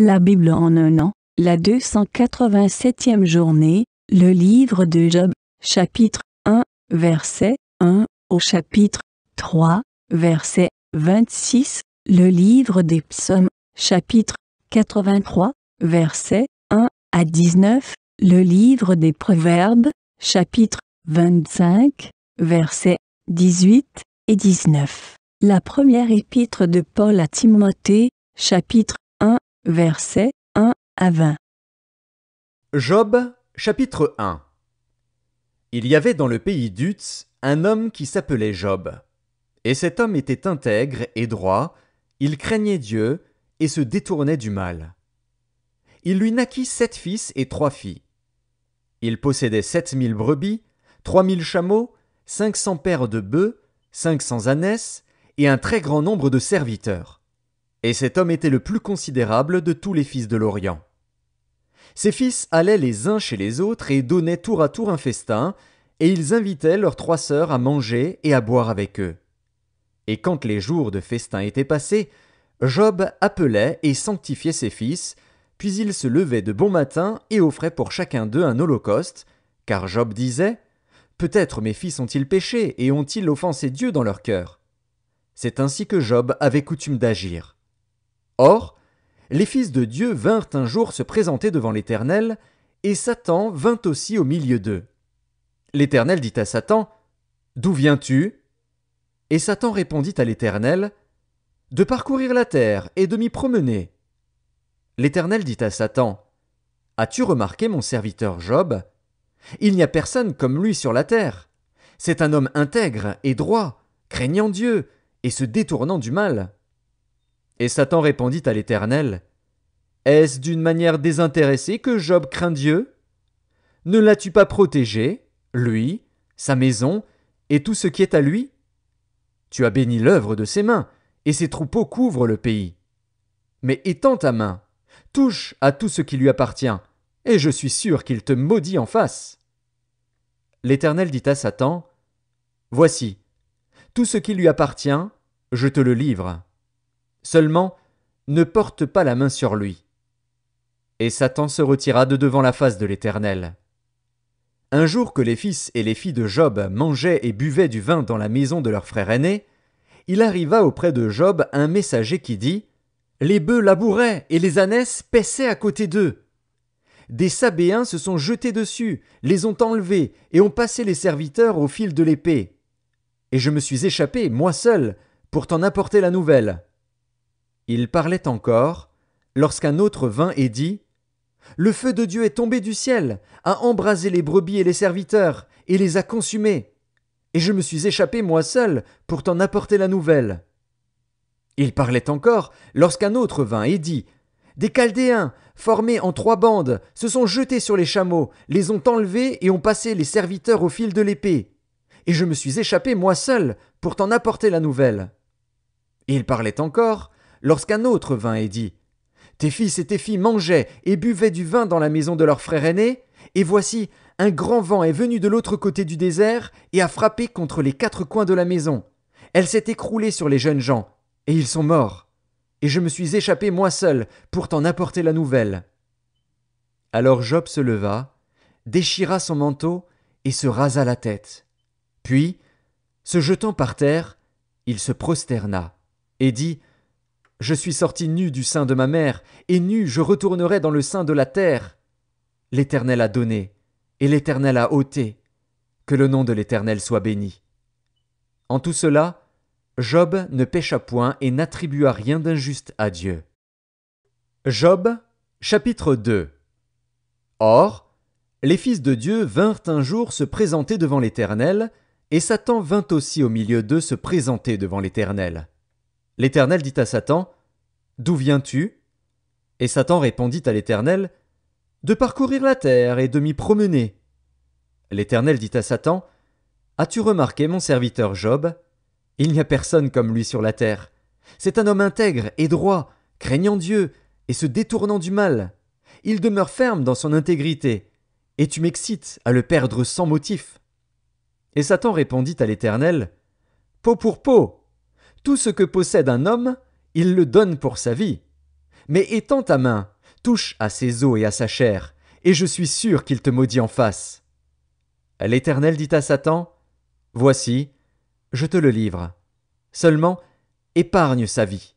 La Bible en un an, la 287e journée, le livre de Job, chapitre 1, verset 1, au chapitre 3, verset 26, le livre des psaumes, chapitre 83, verset 1 à 19, le livre des proverbes, chapitre 25, verset 18 et 19. La première épître de Paul à Timothée, chapitre versets 1 à 20. Job, chapitre 1 Il y avait dans le pays d'Utz un homme qui s'appelait Job. Et cet homme était intègre et droit, il craignait Dieu et se détournait du mal. Il lui naquit sept fils et trois filles. Il possédait sept mille brebis, trois mille chameaux, cinq cents paires de bœufs, cinq cents ânesses et un très grand nombre de serviteurs. Et cet homme était le plus considérable de tous les fils de l'Orient. Ses fils allaient les uns chez les autres et donnaient tour à tour un festin, et ils invitaient leurs trois sœurs à manger et à boire avec eux. Et quand les jours de festin étaient passés, Job appelait et sanctifiait ses fils, puis il se levait de bon matin et offrait pour chacun d'eux un holocauste, car Job disait Peut-être mes fils ont-ils péché et ont-ils offensé Dieu dans leur cœur. C'est ainsi que Job avait coutume d'agir. Or, les fils de Dieu vinrent un jour se présenter devant l'Éternel, et Satan vint aussi au milieu d'eux. L'Éternel dit à Satan, D'où viens-tu Et Satan répondit à l'Éternel, De parcourir la terre et de m'y promener. L'Éternel dit à Satan, As-tu remarqué mon serviteur Job Il n'y a personne comme lui sur la terre. C'est un homme intègre et droit, craignant Dieu, et se détournant du mal. Et Satan répondit à l'Éternel, Est-ce d'une manière désintéressée que Job craint Dieu Ne l'as-tu pas protégé, lui, sa maison, et tout ce qui est à lui Tu as béni l'œuvre de ses mains, et ses troupeaux couvrent le pays. Mais étends ta main, touche à tout ce qui lui appartient, et je suis sûr qu'il te maudit en face. L'Éternel dit à Satan, Voici, tout ce qui lui appartient, je te le livre Seulement, ne porte pas la main sur lui. Et Satan se retira de devant la face de l'Éternel. Un jour que les fils et les filles de Job mangeaient et buvaient du vin dans la maison de leur frère aîné, il arriva auprès de Job un messager qui dit Les bœufs labouraient et les ânesses paissaient à côté d'eux. Des Sabéens se sont jetés dessus, les ont enlevés et ont passé les serviteurs au fil de l'épée. Et je me suis échappé, moi seul, pour t'en apporter la nouvelle. Il parlait encore, lorsqu'un autre vint et dit Le feu de Dieu est tombé du ciel, a embrasé les brebis et les serviteurs, et les a consumés. Et je me suis échappé moi seul pour t'en apporter la nouvelle. Il parlait encore, lorsqu'un autre vint et dit Des Chaldéens, formés en trois bandes, se sont jetés sur les chameaux, les ont enlevés et ont passé les serviteurs au fil de l'épée. Et je me suis échappé moi seul pour t'en apporter la nouvelle. Il parlait encore, lorsqu'un autre vint et dit Tes fils et tes filles mangeaient et buvaient du vin dans la maison de leur frère aîné, et voici, un grand vent est venu de l'autre côté du désert et a frappé contre les quatre coins de la maison. Elle s'est écroulée sur les jeunes gens, et ils sont morts. Et je me suis échappé moi seul pour t'en apporter la nouvelle. Alors Job se leva, déchira son manteau et se rasa la tête. Puis, se jetant par terre, il se prosterna et dit je suis sorti nu du sein de ma mère, et nu je retournerai dans le sein de la terre. L'Éternel a donné, et l'Éternel a ôté. Que le nom de l'Éternel soit béni. En tout cela, Job ne pécha point et n'attribua rien d'injuste à Dieu. Job, chapitre 2 Or, les fils de Dieu vinrent un jour se présenter devant l'Éternel, et Satan vint aussi au milieu d'eux se présenter devant l'Éternel. L'Éternel dit à Satan, D'où viens-tu Et Satan répondit à l'Éternel, De parcourir la terre et de m'y promener. L'Éternel dit à Satan, As-tu remarqué mon serviteur Job Il n'y a personne comme lui sur la terre. C'est un homme intègre et droit, craignant Dieu, et se détournant du mal. Il demeure ferme dans son intégrité, et tu m'excites à le perdre sans motif. Et Satan répondit à l'Éternel. Peau pour peau, tout ce que possède un homme, il le donne pour sa vie. Mais étends ta main, touche à ses os et à sa chair, et je suis sûr qu'il te maudit en face. L'Éternel dit à Satan, Voici, je te le livre. Seulement, épargne sa vie.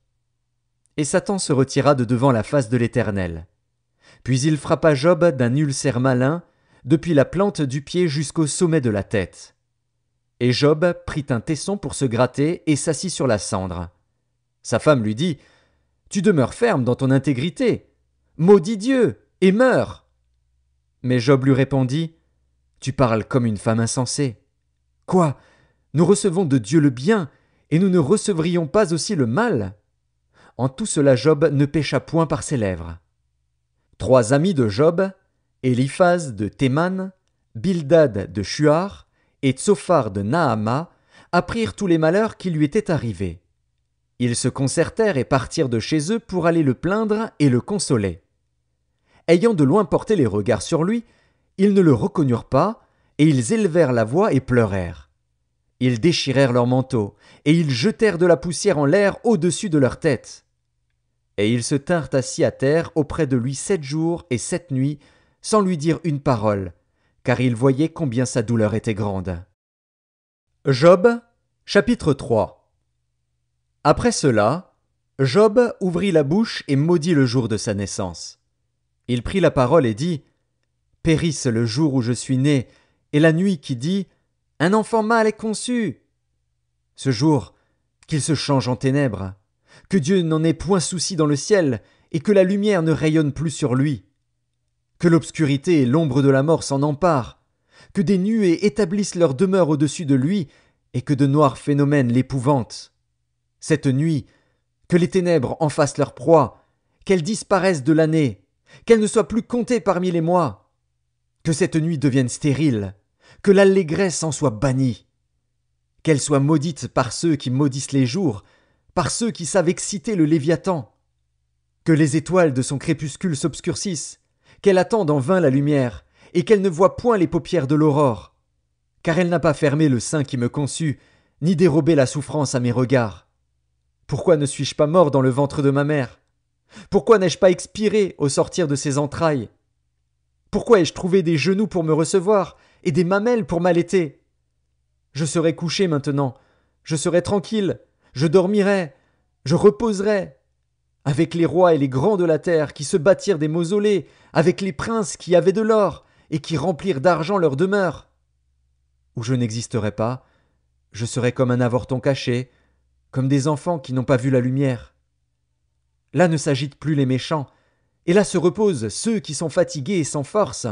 Et Satan se retira de devant la face de l'Éternel. Puis il frappa Job d'un ulcère malin, depuis la plante du pied jusqu'au sommet de la tête. Et Job prit un tesson pour se gratter et s'assit sur la cendre. Sa femme lui dit Tu demeures ferme dans ton intégrité. maudit Dieu et meurs. Mais Job lui répondit Tu parles comme une femme insensée. Quoi Nous recevons de Dieu le bien, et nous ne recevrions pas aussi le mal En tout cela, Job ne pécha point par ses lèvres. Trois amis de Job, Eliphaz de Théman, Bildad de Shuar et Tsophar de Nahama apprirent tous les malheurs qui lui étaient arrivés. Ils se concertèrent et partirent de chez eux pour aller le plaindre et le consoler. Ayant de loin porté les regards sur lui, ils ne le reconnurent pas, et ils élevèrent la voix et pleurèrent. Ils déchirèrent leurs manteaux, et ils jetèrent de la poussière en l'air au-dessus de leur tête. Et ils se tinrent assis à terre auprès de lui sept jours et sept nuits, sans lui dire une parole, car il voyait combien sa douleur était grande. Job, chapitre 3 Après cela, Job ouvrit la bouche et maudit le jour de sa naissance. Il prit la parole et dit Périsse le jour où je suis né, et la nuit qui dit Un enfant mâle est conçu. Ce jour, qu'il se change en ténèbres, que Dieu n'en ait point souci dans le ciel, et que la lumière ne rayonne plus sur lui que l'obscurité et l'ombre de la mort s'en emparent, que des nuées établissent leur demeure au-dessus de lui, et que de noirs phénomènes l'épouvantent. Cette nuit, que les ténèbres en fassent leur proie, qu'elles disparaissent de l'année, qu'elles ne soient plus comptées parmi les mois, que cette nuit devienne stérile, que l'allégresse en soit bannie, qu'elle soit maudite par ceux qui maudissent les jours, par ceux qui savent exciter le Léviathan, que les étoiles de son crépuscule s'obscurcissent, qu'elle attende en vain la lumière, et qu'elle ne voit point les paupières de l'aurore, car elle n'a pas fermé le sein qui me conçut, ni dérobé la souffrance à mes regards. Pourquoi ne suis-je pas mort dans le ventre de ma mère Pourquoi n'ai-je pas expiré au sortir de ses entrailles Pourquoi ai-je trouvé des genoux pour me recevoir et des mamelles pour m'allaiter Je serai couché maintenant, je serai tranquille, je dormirai, je reposerai, avec les rois et les grands de la terre qui se bâtirent des mausolées, avec les princes qui avaient de l'or, et qui remplirent d'argent leurs demeures. Où je n'existerai pas, je serai comme un avorton caché, comme des enfants qui n'ont pas vu la lumière. Là ne s'agitent plus les méchants, et là se reposent ceux qui sont fatigués et sans force.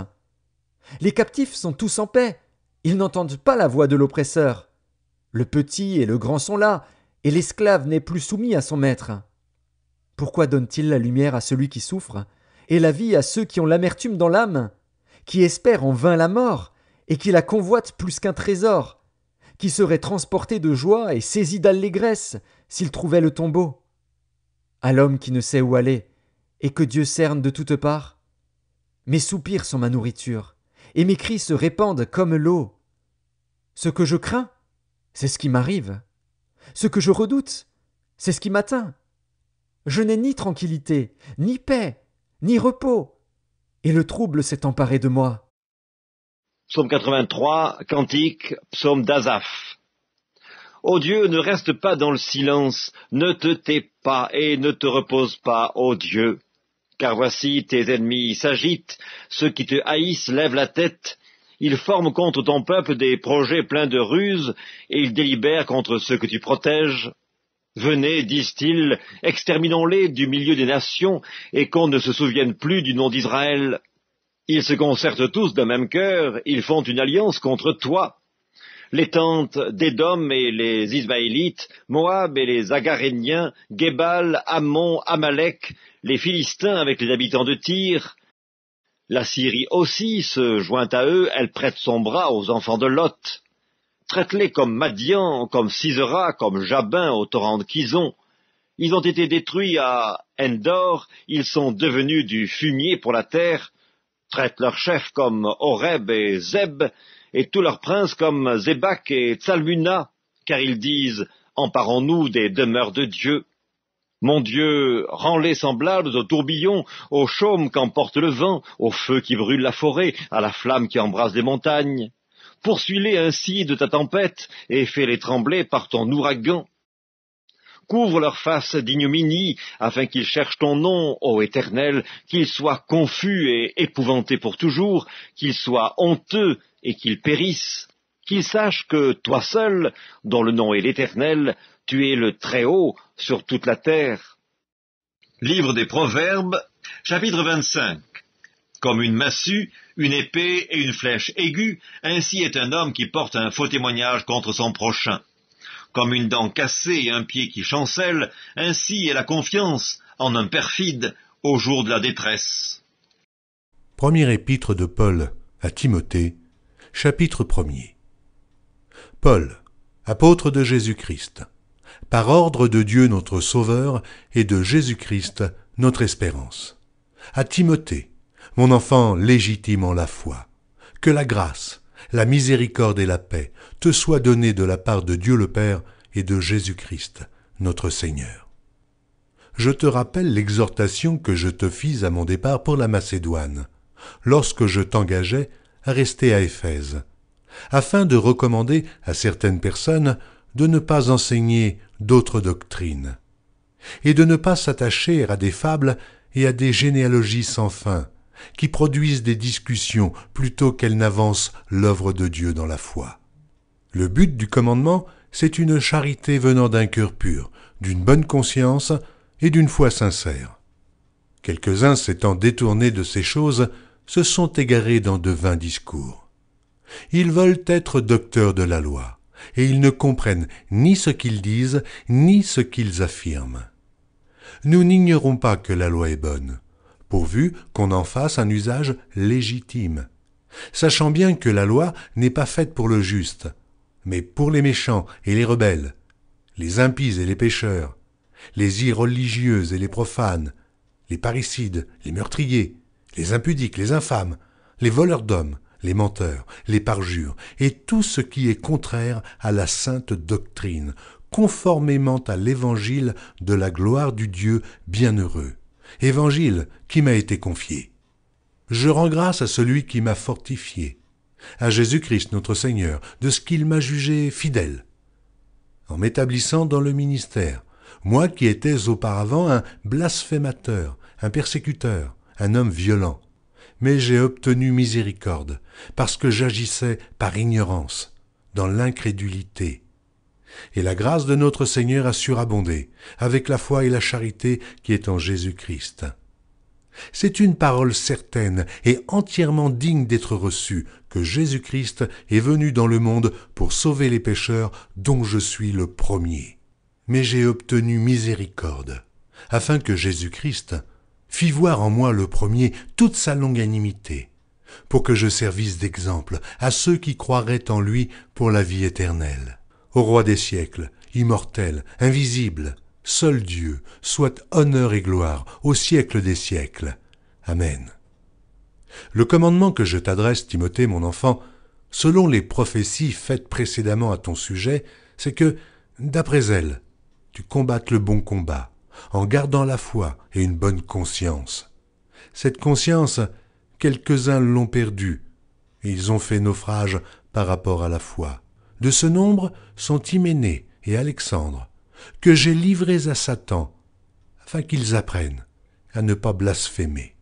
Les captifs sont tous en paix, ils n'entendent pas la voix de l'oppresseur. Le petit et le grand sont là, et l'esclave n'est plus soumis à son maître. Pourquoi donne-t-il la lumière à celui qui souffre, et la vie à ceux qui ont l'amertume dans l'âme, qui espèrent en vain la mort, et qui la convoitent plus qu'un trésor, qui seraient transportés de joie et saisis d'allégresse s'ils trouvaient le tombeau À l'homme qui ne sait où aller, et que Dieu cerne de toutes parts Mes soupirs sont ma nourriture, et mes cris se répandent comme l'eau. Ce que je crains, c'est ce qui m'arrive. Ce que je redoute, c'est ce qui m'atteint je n'ai ni tranquillité, ni paix, ni repos, et le trouble s'est emparé de moi. Psaume 83, cantique, psaume d'Azaf Ô Dieu, ne reste pas dans le silence, ne te tais pas et ne te repose pas, ô Dieu. Car voici tes ennemis s'agitent, ceux qui te haïssent lèvent la tête, ils forment contre ton peuple des projets pleins de ruses, et ils délibèrent contre ceux que tu protèges. Venez, disent-ils, exterminons-les du milieu des nations, et qu'on ne se souvienne plus du nom d'Israël. Ils se concertent tous d'un même cœur, ils font une alliance contre toi. Les tentes d'Édom et les Ismaélites, Moab et les Agaréniens, Gébal, Amon, Amalek, les Philistins avec les habitants de Tyr. La Syrie aussi se joint à eux, elle prête son bras aux enfants de Lot. Traite-les comme Madian, comme Cisera, comme Jabin au torrent de Kison. Ils ont été détruits à Endor, ils sont devenus du fumier pour la terre. Traite leurs chefs comme Horeb et Zeb, et tous leurs princes comme Zebak et Tsalmuna, car ils disent Emparons-nous des demeures de Dieu. Mon Dieu, rends-les semblables aux tourbillons, aux chaumes qu'emporte le vent, au feu qui brûle la forêt, à la flamme qui embrasse les montagnes. Poursuis-les ainsi de ta tempête, et fais-les trembler par ton ouragan. Couvre leur face d'ignominie, afin qu'ils cherchent ton nom, ô Éternel, qu'ils soient confus et épouvantés pour toujours, qu'ils soient honteux et qu'ils périssent. Qu'ils sachent que toi seul, dont le nom est l'Éternel, tu es le Très-Haut sur toute la terre. Livre des Proverbes, chapitre 25. Comme une massue, une épée et une flèche aiguë, ainsi est un homme qui porte un faux témoignage contre son prochain. Comme une dent cassée et un pied qui chancelle, ainsi est la confiance en un perfide au jour de la détresse. Premier épître de Paul à Timothée, chapitre 1 Paul, apôtre de Jésus-Christ, par ordre de Dieu notre Sauveur et de Jésus-Christ notre espérance. À Timothée, mon enfant, légitime en la foi, que la grâce, la miséricorde et la paix te soient données de la part de Dieu le Père et de Jésus-Christ, notre Seigneur. Je te rappelle l'exhortation que je te fis à mon départ pour la Macédoine, lorsque je t'engageais à rester à Éphèse, afin de recommander à certaines personnes de ne pas enseigner d'autres doctrines, et de ne pas s'attacher à des fables et à des généalogies sans fin, qui produisent des discussions plutôt qu'elles n'avancent l'œuvre de Dieu dans la foi. Le but du commandement, c'est une charité venant d'un cœur pur, d'une bonne conscience et d'une foi sincère. Quelques-uns s'étant détournés de ces choses, se sont égarés dans de vains discours. Ils veulent être docteurs de la loi, et ils ne comprennent ni ce qu'ils disent, ni ce qu'ils affirment. Nous n'ignorons pas que la loi est bonne, pourvu qu'on en fasse un usage légitime, sachant bien que la loi n'est pas faite pour le juste, mais pour les méchants et les rebelles, les impies et les pécheurs, les irreligieuses et les profanes, les parricides, les meurtriers, les impudiques, les infâmes, les voleurs d'hommes, les menteurs, les parjures, et tout ce qui est contraire à la sainte doctrine, conformément à l'évangile de la gloire du Dieu bienheureux. Évangile qui m'a été confié. Je rends grâce à celui qui m'a fortifié, à Jésus-Christ notre Seigneur, de ce qu'il m'a jugé fidèle, en m'établissant dans le ministère, moi qui étais auparavant un blasphémateur, un persécuteur, un homme violent. Mais j'ai obtenu miséricorde, parce que j'agissais par ignorance, dans l'incrédulité. Et la grâce de notre Seigneur a surabondé, avec la foi et la charité qui est en Jésus-Christ. C'est une parole certaine et entièrement digne d'être reçue que Jésus-Christ est venu dans le monde pour sauver les pécheurs dont je suis le premier. Mais j'ai obtenu miséricorde, afin que Jésus-Christ fît voir en moi le premier toute sa longanimité, pour que je servisse d'exemple à ceux qui croiraient en lui pour la vie éternelle roi des siècles, immortel, invisible, seul Dieu, soit honneur et gloire au siècle des siècles. Amen. Le commandement que je t'adresse, Timothée, mon enfant, selon les prophéties faites précédemment à ton sujet, c'est que, d'après elles, tu combattes le bon combat, en gardant la foi et une bonne conscience. Cette conscience, quelques-uns l'ont perdue, et ils ont fait naufrage par rapport à la foi. De ce nombre sont Hyménée et Alexandre, que j'ai livrés à Satan, afin qu'ils apprennent à ne pas blasphémer.